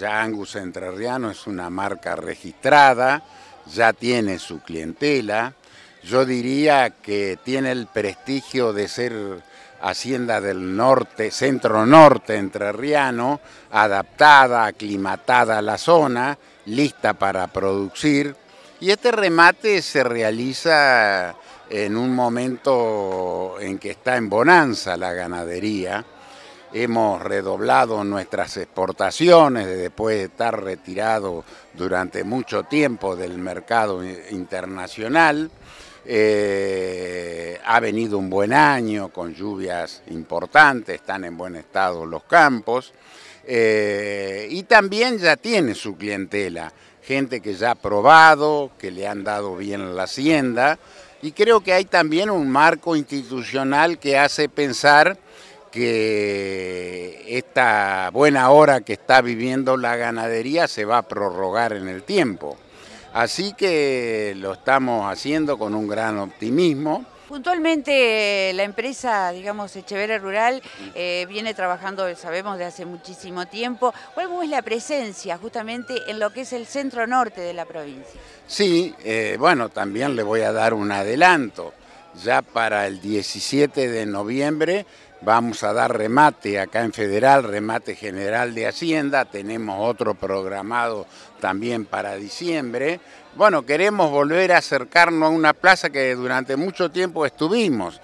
Ya Angus Entrerriano es una marca registrada, ya tiene su clientela. Yo diría que tiene el prestigio de ser hacienda del norte, centro-norte entrerriano, adaptada, aclimatada a la zona, lista para producir. Y este remate se realiza en un momento en que está en bonanza la ganadería hemos redoblado nuestras exportaciones después de estar retirado durante mucho tiempo del mercado internacional. Eh, ha venido un buen año con lluvias importantes, están en buen estado los campos eh, y también ya tiene su clientela, gente que ya ha probado, que le han dado bien la hacienda y creo que hay también un marco institucional que hace pensar que esta buena hora que está viviendo la ganadería se va a prorrogar en el tiempo. Así que lo estamos haciendo con un gran optimismo. Puntualmente eh, la empresa, digamos, Echevera Rural eh, viene trabajando, sabemos, de hace muchísimo tiempo. ¿Cuál es la presencia justamente en lo que es el centro norte de la provincia? Sí, eh, bueno, también le voy a dar un adelanto. Ya para el 17 de noviembre Vamos a dar remate acá en Federal, remate general de Hacienda, tenemos otro programado también para diciembre. Bueno, queremos volver a acercarnos a una plaza que durante mucho tiempo estuvimos.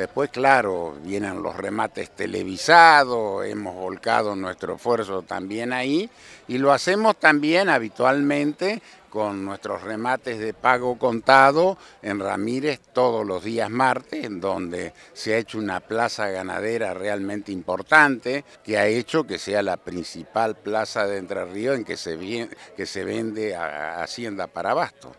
Después, claro, vienen los remates televisados, hemos volcado nuestro esfuerzo también ahí y lo hacemos también habitualmente con nuestros remates de pago contado en Ramírez todos los días martes, en donde se ha hecho una plaza ganadera realmente importante, que ha hecho que sea la principal plaza de Entre Ríos en que se, que se vende Hacienda para abasto.